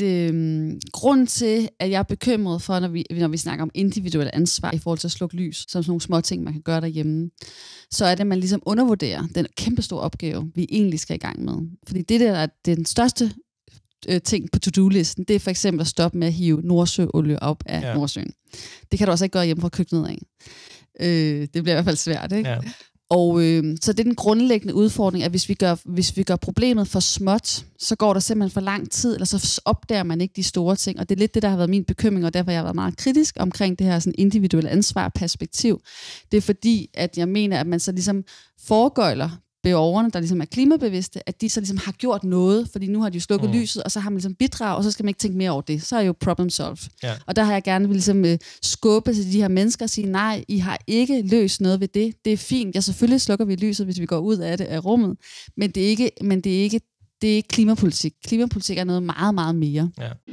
øh, grund til, at jeg er bekymret for, når vi, når vi snakker om individuelt ansvar i forhold til at slukke lys, som sådan nogle små ting, man kan gøre derhjemme, så er det, at man ligesom undervurderer den kæmpestore opgave, vi egentlig skal i gang med. Fordi det der er den største øh, ting på to-do-listen, det er for eksempel at stoppe med at hive nordsøolie op af ja. Nordsøen. Det kan du også ikke gøre hjemme fra køkkenet af. Øh, det bliver i hvert fald svært, ikke? Ja. Og øh, så det er den grundlæggende udfordring, at hvis vi, gør, hvis vi gør problemet for småt, så går der simpelthen for lang tid, eller så opdager man ikke de store ting. Og det er lidt det, der har været min bekymring, og derfor har jeg været meget kritisk omkring det her sådan individuelle ansvar perspektiv. Det er fordi, at jeg mener, at man så ligesom foregøjler borgerne, der ligesom er klimabevidste, at de så ligesom har gjort noget, fordi nu har de jo slukket mm. lyset, og så har man ligesom bidrag, og så skal man ikke tænke mere over det. Så er jo problem solved. Ja. Og der har jeg gerne vil ligesom øh, skubbe til de her mennesker og sige, nej, I har ikke løst noget ved det. Det er fint. Ja, selvfølgelig slukker vi lyset, hvis vi går ud af det af rummet, men det er ikke, men det er ikke det er klimapolitik. Klimapolitik er noget meget, meget mere. Ja.